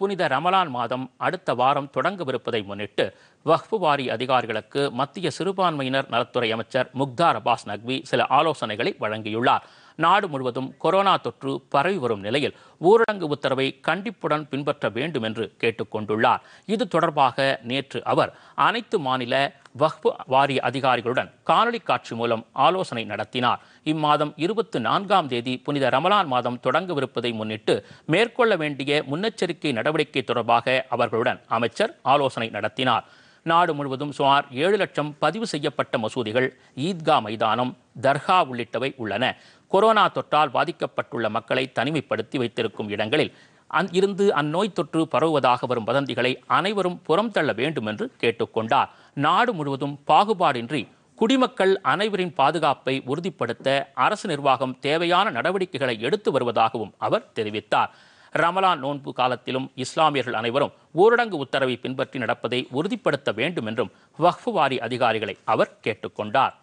புனித ரமலான் மாதம் அடுத்த வாரம் தொடங்கவிருப்பதை முன்னிட்டு வஹ்பு வாரி அதிகாரிகளுக்கு மத்திய சிறுபான்மையினர் நலத்துறை அமைச்சர் முக்தார் அபாஸ் நக்வி சில ஆலோசனைகளை வழங்கியுள்ளார் நாடு முழுவதும் கொரோனா தொற்று பரவி வரும் நிலையில் ஊரடங்கு உத்தரவை கண்டிப்புடன் பின்பற்ற வேண்டும் என்று கேட்டுக்கொண்டுள்ளார் இது தொடர்பாக நேற்று அவர் அனைத்து மாநில வக்ஃபு வாரிய அதிகாரிகளுடன் காணொலி காட்சி மூலம் ஆலோசனை நடத்தினார் இம்மாதம் இருபத்தி நான்காம் தேதி புனித ரமலான் மாதம் தொடங்கவிருப்பதை முன்னிட்டு மேற்கொள்ள வேண்டிய முன்னெச்சரிக்கை நடவடிக்கை தொடர்பாக அவர்களுடன் அமைச்சர் ஆலோசனை நடத்தினார் நாடு முழுவதும் சுமார் ஏழு லட்சம் பதிவு செய்யப்பட்ட மசூதிகள் ஈத்கா மைதானம் தர்கா உள்ளிட்டவை உள்ளன கொரோனா தொற்றால் பாதிக்கப்பட்டுள்ள மக்களை தனிமைப்படுத்தி வைத்திருக்கும் இடங்களில் அந் இருந்து அந்நோய் தொற்று பரவுவதாக வரும் வதந்திகளை அனைவரும் புறம் தள்ள வேண்டும் என்று கேட்டுக்கொண்டார் நாடு முழுவதும் பாகுபாடின்றி குடிமக்கள் அனைவரின் பாதுகாப்பை உறுதிப்படுத்த அரசு நிர்வாகம் தேவையான நடவடிக்கைகளை எடுத்து வருவதாகவும் அவர் தெரிவித்தார் ரமலான் நோன்பு காலத்திலும் இஸ்லாமியர்கள் அனைவரும் ஊரடங்கு உத்தரவை பின்பற்றி நடப்பதை உறுதிப்படுத்த வேண்டும் என்றும் வக்ஃபு வாரி அதிகாரிகளை அவர் கேட்டுக்கொண்டார்